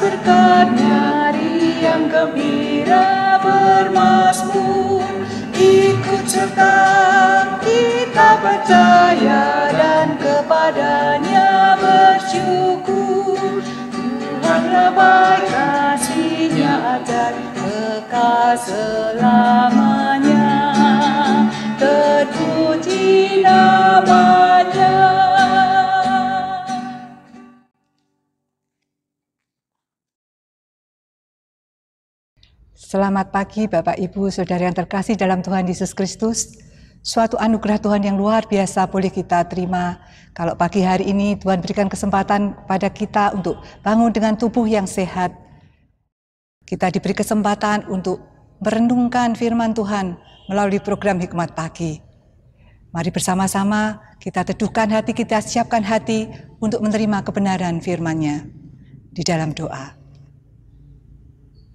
berkat nyari yang gembira bermasmur ikut serta kita percaya dan kepadanya bersyukur Tuhanlah baik kasihnya agar kekal selamanya terpuji namanya Selamat pagi Bapak Ibu, Saudara yang terkasih dalam Tuhan Yesus Kristus. Suatu anugerah Tuhan yang luar biasa boleh kita terima. Kalau pagi hari ini Tuhan berikan kesempatan pada kita untuk bangun dengan tubuh yang sehat. Kita diberi kesempatan untuk merenungkan firman Tuhan melalui program Hikmat Pagi. Mari bersama-sama kita teduhkan hati kita, siapkan hati untuk menerima kebenaran firman-Nya di dalam doa.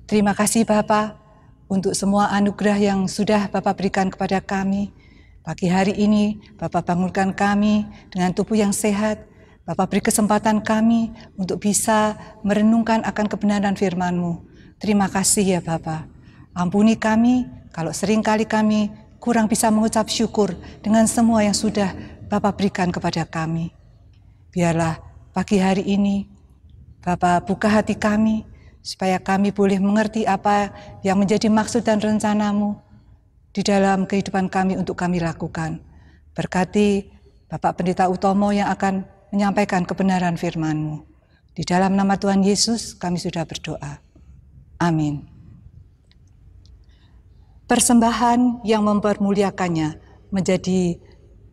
Terima kasih Bapa untuk semua anugerah yang sudah Bapak berikan kepada kami. Pagi hari ini Bapak bangunkan kami dengan tubuh yang sehat. Bapak beri kesempatan kami untuk bisa merenungkan akan kebenaran firman-Mu. Terima kasih ya Bapa Ampuni kami kalau seringkali kami kurang bisa mengucap syukur dengan semua yang sudah Bapak berikan kepada kami. Biarlah pagi hari ini Bapak buka hati kami, supaya kami boleh mengerti apa yang menjadi maksud dan rencanamu di dalam kehidupan kami untuk kami lakukan. Berkati Bapak Pendeta Utomo yang akan menyampaikan kebenaran FirmanMu Di dalam nama Tuhan Yesus kami sudah berdoa. Amin. Persembahan yang mempermuliakannya menjadi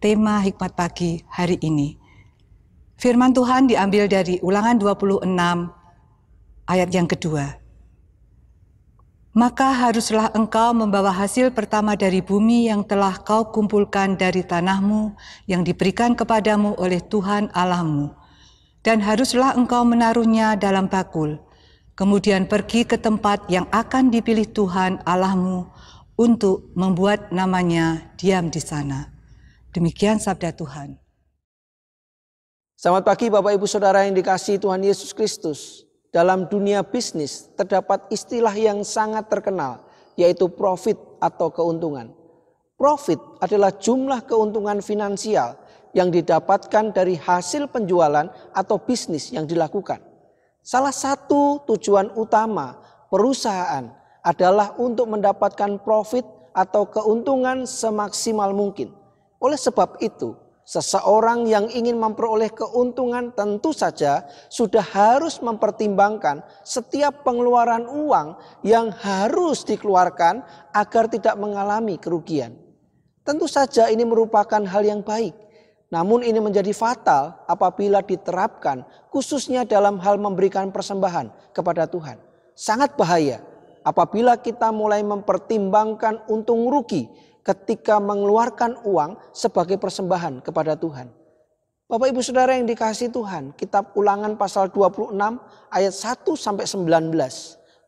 tema hikmat pagi hari ini. Firman Tuhan diambil dari ulangan 26 ayat yang kedua. Maka haruslah engkau membawa hasil pertama dari bumi yang telah kau kumpulkan dari tanahmu yang diberikan kepadamu oleh Tuhan Allahmu. Dan haruslah engkau menaruhnya dalam bakul. Kemudian pergi ke tempat yang akan dipilih Tuhan Allahmu untuk membuat namanya diam di sana. Demikian sabda Tuhan. Selamat pagi Bapak Ibu Saudara yang dikasih Tuhan Yesus Kristus dalam dunia bisnis terdapat istilah yang sangat terkenal yaitu profit atau keuntungan. Profit adalah jumlah keuntungan finansial yang didapatkan dari hasil penjualan atau bisnis yang dilakukan. Salah satu tujuan utama perusahaan adalah untuk mendapatkan profit atau keuntungan semaksimal mungkin. Oleh sebab itu, Seseorang yang ingin memperoleh keuntungan tentu saja sudah harus mempertimbangkan setiap pengeluaran uang yang harus dikeluarkan agar tidak mengalami kerugian. Tentu saja ini merupakan hal yang baik. Namun ini menjadi fatal apabila diterapkan khususnya dalam hal memberikan persembahan kepada Tuhan. Sangat bahaya apabila kita mulai mempertimbangkan untung rugi ketika mengeluarkan uang sebagai persembahan kepada Tuhan. Bapak Ibu Saudara yang dikasih Tuhan, kitab Ulangan pasal 26 ayat 1 sampai 19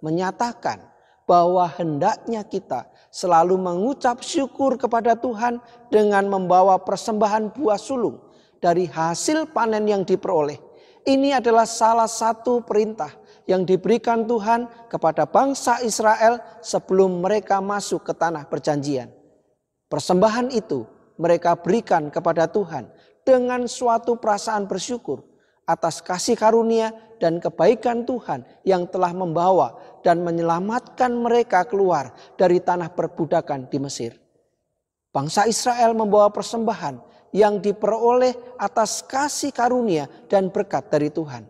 menyatakan bahwa hendaknya kita selalu mengucap syukur kepada Tuhan dengan membawa persembahan buah sulung dari hasil panen yang diperoleh. Ini adalah salah satu perintah yang diberikan Tuhan kepada bangsa Israel sebelum mereka masuk ke tanah perjanjian. Persembahan itu mereka berikan kepada Tuhan dengan suatu perasaan bersyukur atas kasih karunia dan kebaikan Tuhan yang telah membawa dan menyelamatkan mereka keluar dari tanah perbudakan di Mesir. Bangsa Israel membawa persembahan yang diperoleh atas kasih karunia dan berkat dari Tuhan,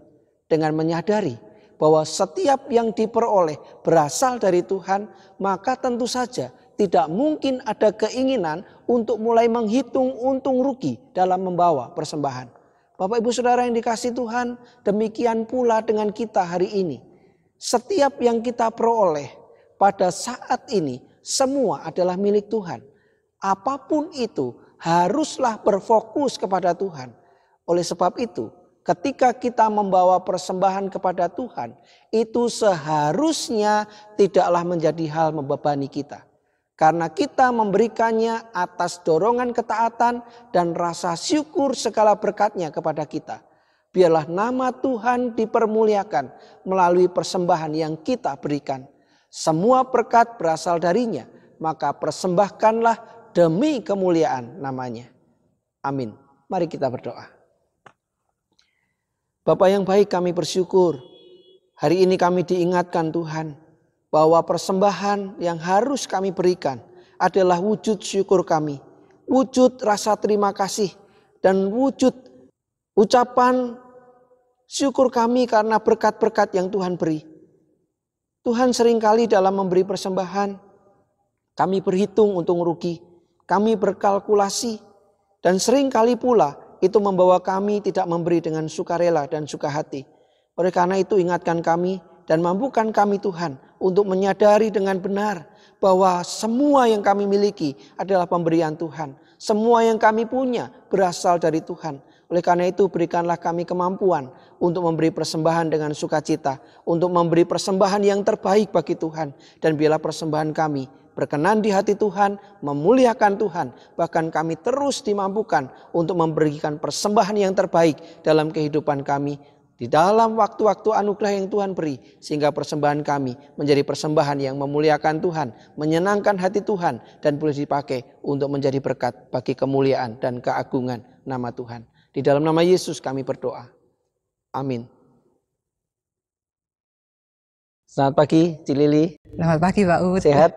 dengan menyadari bahwa setiap yang diperoleh berasal dari Tuhan, maka tentu saja tidak mungkin ada keinginan untuk mulai menghitung untung rugi dalam membawa persembahan. Bapak ibu saudara yang dikasih Tuhan, demikian pula dengan kita hari ini. Setiap yang kita peroleh pada saat ini semua adalah milik Tuhan. Apapun itu haruslah berfokus kepada Tuhan. Oleh sebab itu, ketika kita membawa persembahan kepada Tuhan, itu seharusnya tidaklah menjadi hal membebani kita karena kita memberikannya atas dorongan ketaatan dan rasa syukur segala berkatnya kepada kita. Biarlah nama Tuhan dipermuliakan melalui persembahan yang kita berikan. Semua berkat berasal darinya, maka persembahkanlah demi kemuliaan namanya. Amin. Mari kita berdoa. Bapak yang baik kami bersyukur. Hari ini kami diingatkan Tuhan bahwa persembahan yang harus kami berikan adalah wujud syukur kami, wujud rasa terima kasih, dan wujud ucapan syukur kami karena berkat-berkat yang Tuhan beri. Tuhan seringkali dalam memberi persembahan, kami berhitung untung rugi, kami berkalkulasi, dan seringkali pula itu membawa kami tidak memberi dengan sukarela dan suka hati. Oleh karena itu ingatkan kami dan mampukan kami Tuhan untuk menyadari dengan benar bahwa semua yang kami miliki adalah pemberian Tuhan. Semua yang kami punya berasal dari Tuhan. Oleh karena itu berikanlah kami kemampuan untuk memberi persembahan dengan sukacita, untuk memberi persembahan yang terbaik bagi Tuhan dan biarlah persembahan kami berkenan di hati Tuhan, memuliakan Tuhan, bahkan kami terus dimampukan untuk memberikan persembahan yang terbaik dalam kehidupan kami di dalam waktu-waktu anugerah yang Tuhan beri, sehingga persembahan kami menjadi persembahan yang memuliakan Tuhan, menyenangkan hati Tuhan, dan boleh dipakai untuk menjadi berkat bagi kemuliaan dan keagungan nama Tuhan. Di dalam nama Yesus kami berdoa. Amin. Selamat pagi, Cilili. Selamat pagi, Pak Sehat?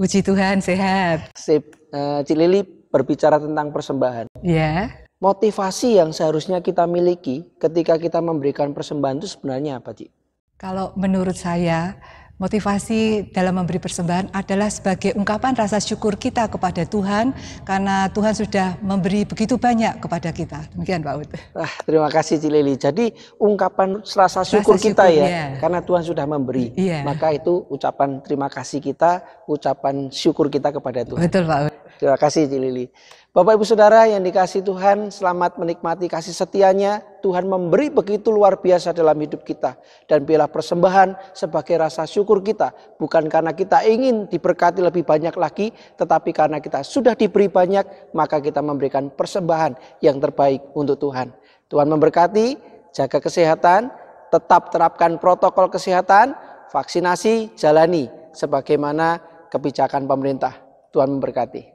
Puji Tuhan, sehat. Sip. Eh, Cilili berbicara tentang persembahan. Iya motivasi yang seharusnya kita miliki ketika kita memberikan persembahan itu sebenarnya apa, cik? Kalau menurut saya, Motivasi dalam memberi persembahan adalah sebagai ungkapan rasa syukur kita kepada Tuhan karena Tuhan sudah memberi begitu banyak kepada kita. Demikian Pak Ut. Ah, terima kasih Cilili. Jadi ungkapan rasa syukur rasa kita ya, ya karena Tuhan sudah memberi. Iya. Maka itu ucapan terima kasih kita, ucapan syukur kita kepada Tuhan. Betul Pak Ut. Terima kasih Cilili. Bapak Ibu Saudara yang dikasih Tuhan, selamat menikmati kasih setianya. Tuhan memberi begitu luar biasa dalam hidup kita. Dan biarlah persembahan sebagai rasa syukur kita. Bukan karena kita ingin diberkati lebih banyak lagi, tetapi karena kita sudah diberi banyak, maka kita memberikan persembahan yang terbaik untuk Tuhan. Tuhan memberkati, jaga kesehatan, tetap terapkan protokol kesehatan, vaksinasi jalani sebagaimana kebijakan pemerintah. Tuhan memberkati.